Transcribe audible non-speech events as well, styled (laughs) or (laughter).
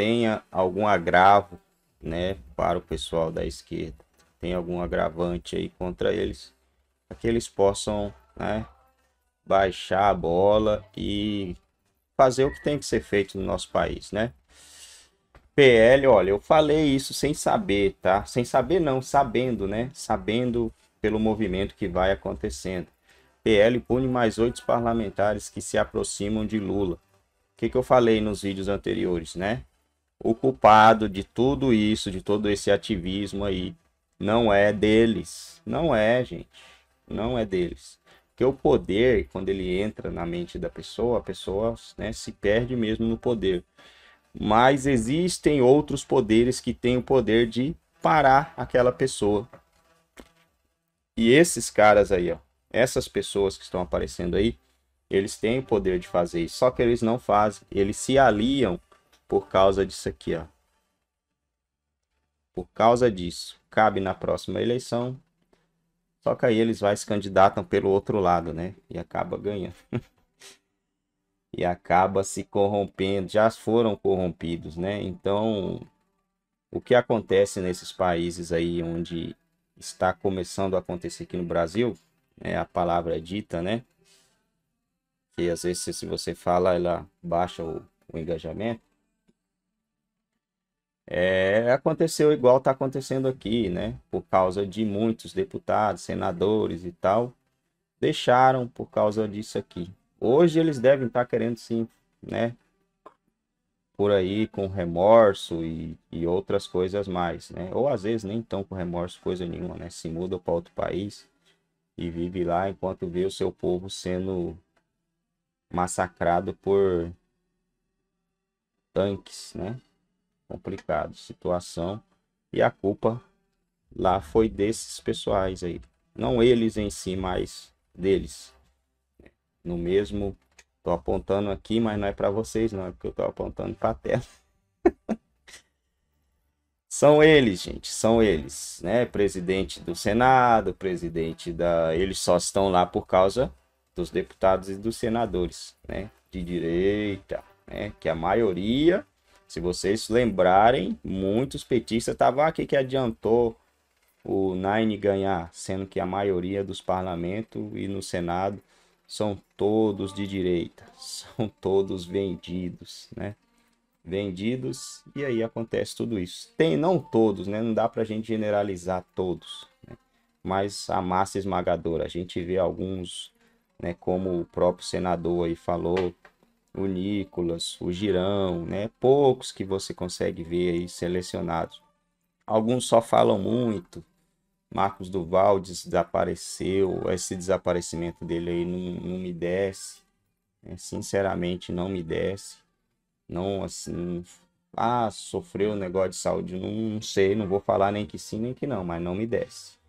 tenha algum agravo, né, para o pessoal da esquerda, tem algum agravante aí contra eles, para que eles possam, né, baixar a bola e fazer o que tem que ser feito no nosso país, né? PL, olha, eu falei isso sem saber, tá? Sem saber não, sabendo, né? Sabendo pelo movimento que vai acontecendo. PL pune mais oito parlamentares que se aproximam de Lula. O que, que eu falei nos vídeos anteriores, né? o culpado de tudo isso, de todo esse ativismo aí, não é deles. Não é, gente. Não é deles. Porque o poder, quando ele entra na mente da pessoa, a pessoa né, se perde mesmo no poder. Mas existem outros poderes que têm o poder de parar aquela pessoa. E esses caras aí, ó, essas pessoas que estão aparecendo aí, eles têm o poder de fazer isso, só que eles não fazem. Eles se aliam por causa disso aqui, ó. Por causa disso, cabe na próxima eleição. Só que aí eles vai se candidatam pelo outro lado, né? E acaba ganhando. (laughs) e acaba se corrompendo, já foram corrompidos, né? Então, o que acontece nesses países aí onde está começando a acontecer aqui no Brasil, é a palavra é dita, né? Que às vezes se você fala, ela baixa o, o engajamento. É, aconteceu igual está acontecendo aqui, né? Por causa de muitos deputados, senadores e tal, deixaram por causa disso aqui. Hoje eles devem estar tá querendo sim, né? Por aí com remorso e, e outras coisas mais, né? Ou às vezes nem estão com remorso, coisa nenhuma, né? Se muda para outro país e vive lá enquanto vê o seu povo sendo massacrado por tanques, né? complicado situação. E a culpa lá foi desses pessoais aí. Não eles em si, mas deles. No mesmo, tô apontando aqui, mas não é para vocês, não, é porque eu tô apontando para a tela. (laughs) são eles, gente, são eles, né? Presidente do Senado, presidente da, eles só estão lá por causa dos deputados e dos senadores, né? De direita, né? Que a maioria se vocês lembrarem, muitos petistas estavam aqui que adiantou o Nine ganhar, sendo que a maioria dos parlamentos e no Senado são todos de direita, (laughs) são todos vendidos, né? Vendidos e aí acontece tudo isso. Tem não todos, né? Não dá para a gente generalizar todos, né? mas a massa esmagadora. A gente vê alguns, né? Como o próprio senador aí falou, o Nicolas, o Girão, né? Poucos que você consegue ver aí selecionados. Alguns só falam muito. Marcos Duval desapareceu. Esse desaparecimento dele aí não, não me desce. É, sinceramente, não me desce. Não, assim... Ah, sofreu um negócio de saúde. Não, não sei, não vou falar nem que sim, nem que não. Mas não me desce.